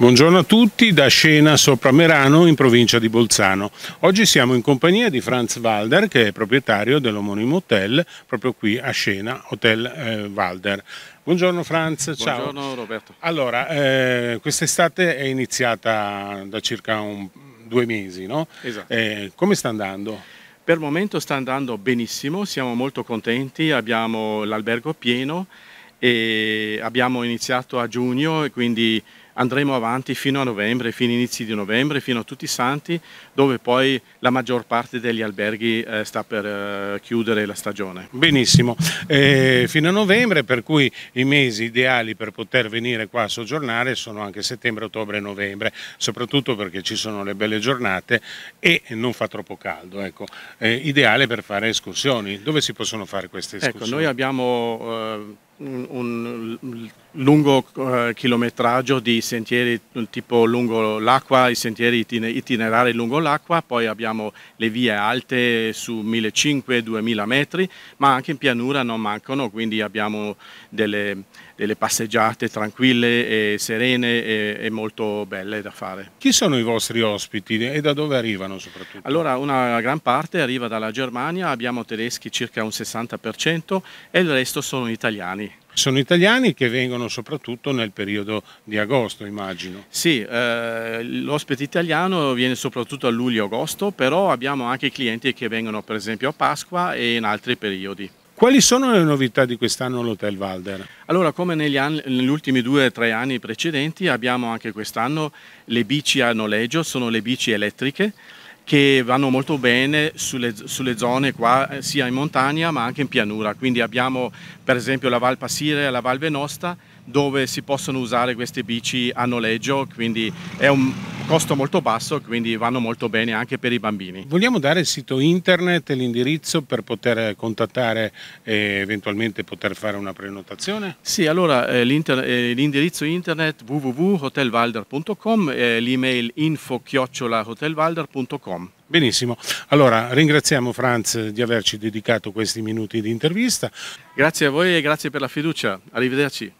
Buongiorno a tutti da Scena sopra Merano in provincia di Bolzano. Oggi siamo in compagnia di Franz Walder che è proprietario dell'omonimo hotel proprio qui a Scena, Hotel eh, Walder. Buongiorno Franz, ciao. Buongiorno Roberto. Allora, eh, quest'estate è iniziata da circa un, due mesi, no? Esatto. Eh, come sta andando? Per il momento sta andando benissimo, siamo molto contenti, abbiamo l'albergo pieno e abbiamo iniziato a giugno e quindi andremo avanti fino a novembre, fino inizi di novembre, fino a tutti i santi, dove poi la maggior parte degli alberghi eh, sta per eh, chiudere la stagione. Benissimo, eh, fino a novembre, per cui i mesi ideali per poter venire qua a soggiornare sono anche settembre, ottobre e novembre, soprattutto perché ci sono le belle giornate e non fa troppo caldo, ecco. Eh, ideale per fare escursioni. Dove si possono fare queste escursioni? Ecco, noi abbiamo eh, un, un lungo eh, chilometraggio di sentieri tipo lungo l'acqua, i sentieri itinerari lungo l'acqua, poi abbiamo le vie alte su 1500-2000 metri, ma anche in pianura non mancano, quindi abbiamo delle, delle passeggiate tranquille e serene e, e, molto belle da fare. Chi sono i vostri ospiti e da dove arrivano soprattutto? Allora una gran parte arriva dalla Germania, abbiamo tedeschi circa un 60% e il resto sono italiani. Sono italiani che vengono soprattutto nel periodo di agosto, immagino. Sì, eh, l'ospite italiano viene soprattutto a luglio-agosto, però abbiamo anche clienti che vengono per esempio a Pasqua e in altri periodi. Quali sono le novità di quest'anno all'Hotel Valder? Allora, come negli, anni, negli ultimi due o tre anni precedenti, abbiamo anche quest'anno le bici a noleggio, sono le bici elettriche che vanno molto bene sulle, sulle zone qua, eh, sia in montagna ma anche in pianura. Quindi abbiamo per esempio la Val Passire e la Val Venosta dove si possono usare queste bici a noleggio, quindi è un costo molto basso, quindi vanno molto bene anche per i bambini. Vogliamo dare il sito internet e l'indirizzo per poter contattare e eventualmente poter fare una prenotazione? Sì, allora eh, eh l'indirizzo internet www.hotelvalder.com e l'email info-hotelvalder.com. Benissimo, allora ringraziamo Franz di averci dedicato questi minuti di intervista. Grazie a voi e grazie per la fiducia, arrivederci.